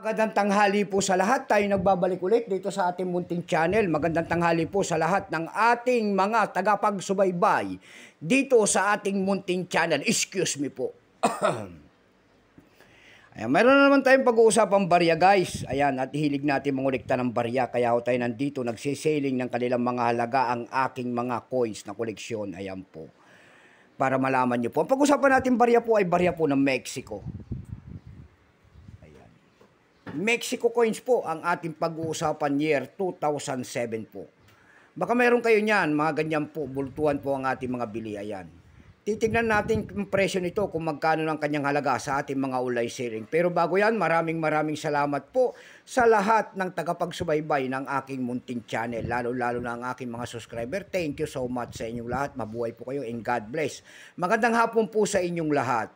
Magandang tanghali po sa lahat. Tayo nagbabalik ulit dito sa ating munting channel. Magandang tanghali po sa lahat ng ating mga tagapagsubaybay dito sa ating munting channel. Excuse me po. Ayan, meron na naman tayong pag-uusapang barya guys. Ayan, at hilig natin mangulikta ng barya. Kaya ho tayo nandito nagsisailing ng kanilang mga halaga ang aking mga coins na koleksyon. Ayan po. Para malaman nyo po. Ang pag uusapan natin barya po ay barya po ng Mexico. Mexico coins po ang ating pag-uusapan year 2007 po. Baka mayroon kayo niyan, mga ganyan po, bultuan po ang ating mga bili. Ayan. Titignan natin ang presyo nito kung magkano ng kanyang halaga sa ating mga ulay selling. Pero bago yan, maraming maraming salamat po sa lahat ng tagapagsubaybay ng aking munting channel. Lalo-lalo na ang aking mga subscriber. Thank you so much sa inyong lahat. Mabuhay po kayo and God bless. Magandang hapon po sa inyong lahat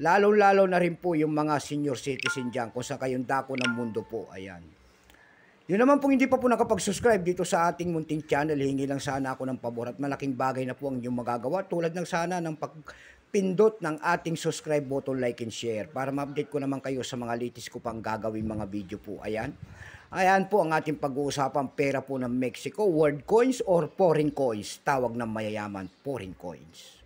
lalong lalo na rin po yung mga senior citizen dyan kung sa kayong dako ng mundo po. Ayan. Yun naman pong hindi pa po nakapag-subscribe dito sa ating munting channel, hingi lang sana ako ng pabor at malaking bagay na po ang inyong magagawa tulad ng sana ng pagpindot ng ating subscribe button, like and share para ma-update ko naman kayo sa mga latest ko pang gagawin mga video po. Ayan. Ayan po ang ating pag-uusapan pera po ng Mexico, world coins or foreign coins, tawag ng mayayaman, foreign coins.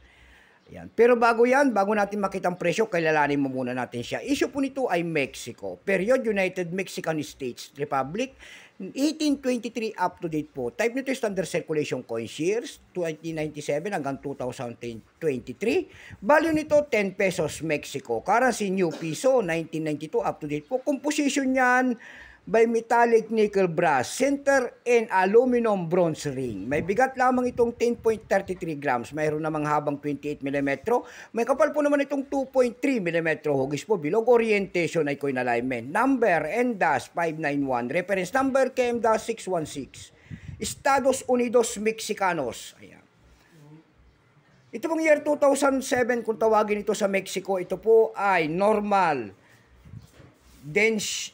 Yan. Pero bago yan, bago natin makita ang presyo, kailalanin mo muna natin siya. Issue po nito ay Mexico. Period United Mexican States Republic. 1823 up to date po. Type nito is under circulation coin shares, 2097 hanggang 2023. Value nito 10 pesos Mexico. Currency new peso, 1992 up to date po. Composition niyan, by metallic nickel brass, center and aluminum bronze ring. May bigat lamang itong 10.33 grams, mayroon namang habang 28 mm. May kapal po naman itong 2.3 mm, hugis po bilog orientation ay coin alignment. Number N-591, reference number KM-616. Estados Unidos Mexicanos. Ayan. Ito pong year 2007, kung tawagin ito sa Mexico, ito po ay normal dense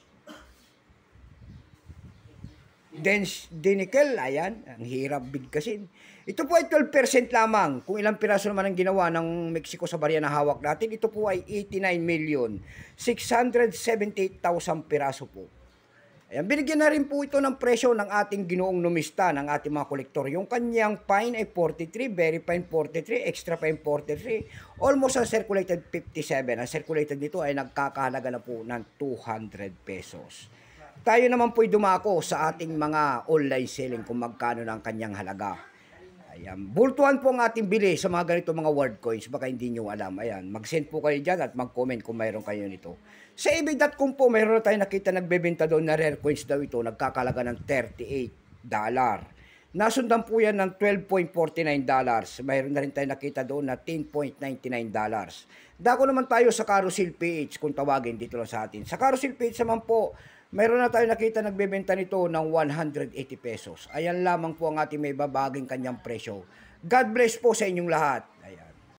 dense dinikel, ayan, ang hirap bigkasin. Ito po ay 12% lamang. Kung ilang piraso naman ang ginawa ng Mexico sa barya na hawak natin, ito po ay 89 million. 678,000 piraso po. Ayan, binigyan na rin po ito ng presyo ng ating ginoong numista, ng ating mga kolektor. Yung kanyang fine ay 43, very fine 43, extra fine 43. Almost ang circulated 57. Ang circulated nito ay nagkakahalaga na po ng 200 pesos. Tayo naman po'y dumako sa ating mga online selling kung magkano ng kanyang halaga. Ayan. Bultuhan po ang ating bili sa mga ganito mga word coins. Baka hindi nyo alam. Ayan. Mag-send po kayo dyan at mag-comment kung mayroon kayo nito. Sa ebay.com po, mayroon na tayo nakita nagbebenta doon na rare coins daw ito. Nagkakalaga ng 38 dollar. Nasundan po yan ng 12.49 dollars. Mayroon na rin tayo nakita doon na 10.99 dollars. Dako naman tayo sa Carousel PH kung tawagin dito lang sa atin. Sa Carousel PH naman po, mayroon na tayo nakita nagbebenta nito ng 180 pesos. Ayan lamang po ang ating may babaging kanyang presyo. God bless po sa inyong lahat.